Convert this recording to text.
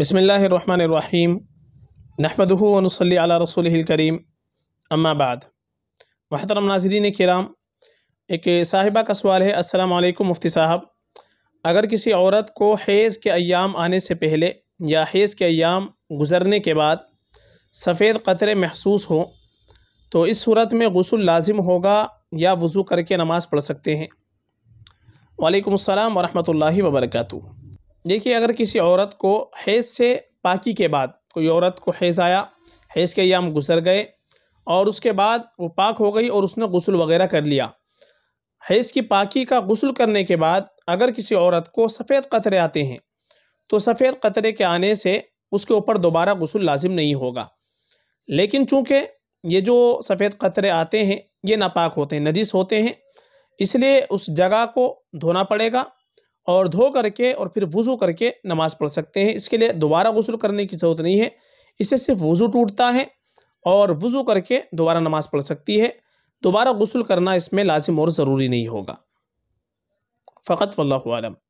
बसमीम नहमदनसली रसूल करीम अम्माबाद महतरम नाजरीन कराम एक साहिबा का सवाल है वालेकुम मुफ्ती साहब अगर किसी औरत को हैज़ के अयाम आने से पहले या हैज़ के अयाम गुज़रने के बाद सफ़ेद क़तरे महसूस हों तो इस सूरत में गसल लाजिम होगा या वज़ू करके नमाज़ पढ़ सकते हैं वालेकुम अस्सलाम वरहमतुल्लाहि वबरकatuh देखिए अगर किसी औरत को हैज़ से पाकी के बाद कोई औरत को हैज़ आया हैज़ के याम गुजर गए और उसके बाद वो पाक हो गई और उसने गसल वगैरह कर लिया हैज़ की पाकी का गसल करने के बाद अगर किसी औरत को सफ़ेद कतरे आते हैं तो सफ़ेद कतरे के आने से उसके ऊपर दोबारा गसल लाजिम नहीं होगा लेकिन चूँकि ये जो सफ़ेद कतरे आते हैं ये नापाक होते हैं नजीस होते हैं इसलिए उस जगह को धोना पड़ेगा और धो करके और फिर वज़ू करके नमाज़ पढ़ सकते हैं इसके लिए दोबारा गसल करने की ज़रूरत नहीं है इससे सिर्फ वज़ू टूटता है और वज़ू करके दोबारा नमाज़ पढ़ सकती है दोबारा गसल करना इसमें लाजिम और ज़रूरी नहीं होगा फ़कत वल्लम